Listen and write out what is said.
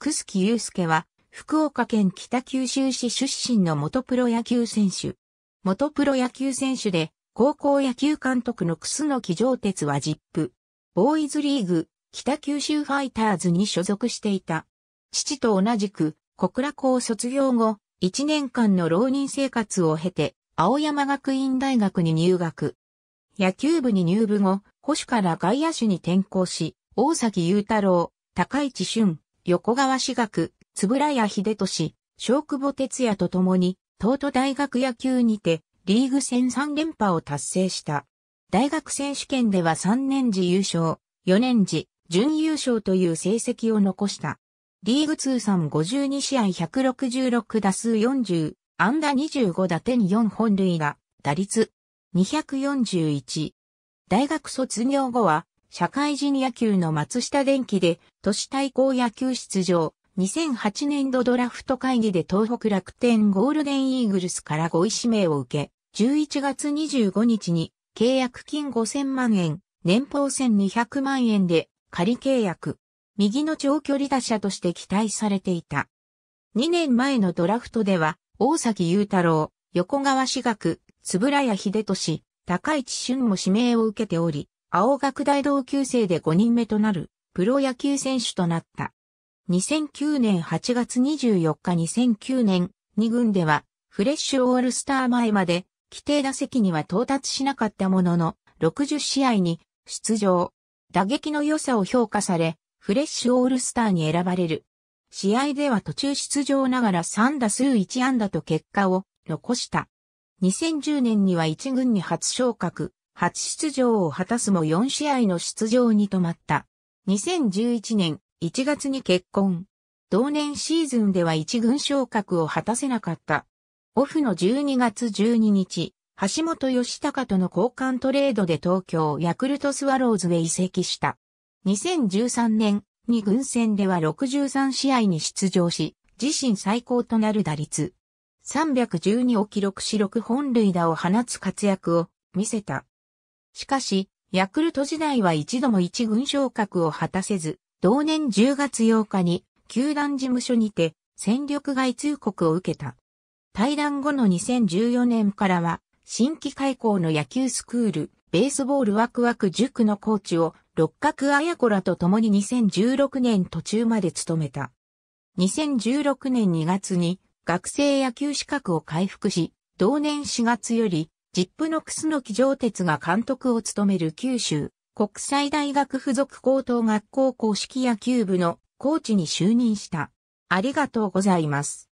楠木祐介は、福岡県北九州市出身の元プロ野球選手。元プロ野球選手で、高校野球監督の楠木上鉄はジップ。ボーイズリーグ、北九州ファイターズに所属していた。父と同じく、小倉校卒業後、1年間の浪人生活を経て、青山学院大学に入学。野球部に入部後、保守から外野手に転向し、大崎雄太郎、高市俊、横川私学、円谷秀俊、小久保哲也と共に、東都大学野球にて、リーグ戦3連覇を達成した。大学選手権では3年時優勝、4年時、準優勝という成績を残した。リーグ通算52試合166打数40、安打25打点4本塁が、打率241。大学卒業後は、社会人野球の松下電器で都市対抗野球出場、2008年度ドラフト会議で東北楽天ゴールデンイーグルスから5位指名を受け、11月25日に契約金5000万円、年俸1200万円で仮契約。右の長距離打者として期待されていた。2年前のドラフトでは、大崎雄太郎、横川志学、津村ら秀俊、高市俊も指名を受けており、青学大同級生で5人目となるプロ野球選手となった。2009年8月24日2009年2軍ではフレッシュオールスター前まで規定打席には到達しなかったものの60試合に出場。打撃の良さを評価され、フレッシュオールスターに選ばれる。試合では途中出場ながら3打数1安打と結果を残した。2010年には1軍に初昇格、初出場を果たすも4試合の出場に止まった。2011年1月に結婚。同年シーズンでは一軍昇格を果たせなかった。オフの12月12日、橋本義隆との交換トレードで東京ヤクルトスワローズへ移籍した。2013年に軍戦では63試合に出場し、自身最高となる打率。312を記録し6本塁打を放つ活躍を見せた。しかし、ヤクルト時代は一度も一軍昇格を果たせず、同年10月8日に、球団事務所にて、戦力外通告を受けた。対談後の2014年からは、新規開校の野球スクール、ベースボールワクワク塾のコーチを、六角綾子らと共に2016年途中まで務めた。2016年2月に学生野球資格を回復し、同年4月よりジップノクスの騎上鉄が監督を務める九州国際大学附属高等学校公式野球部のコーチに就任した。ありがとうございます。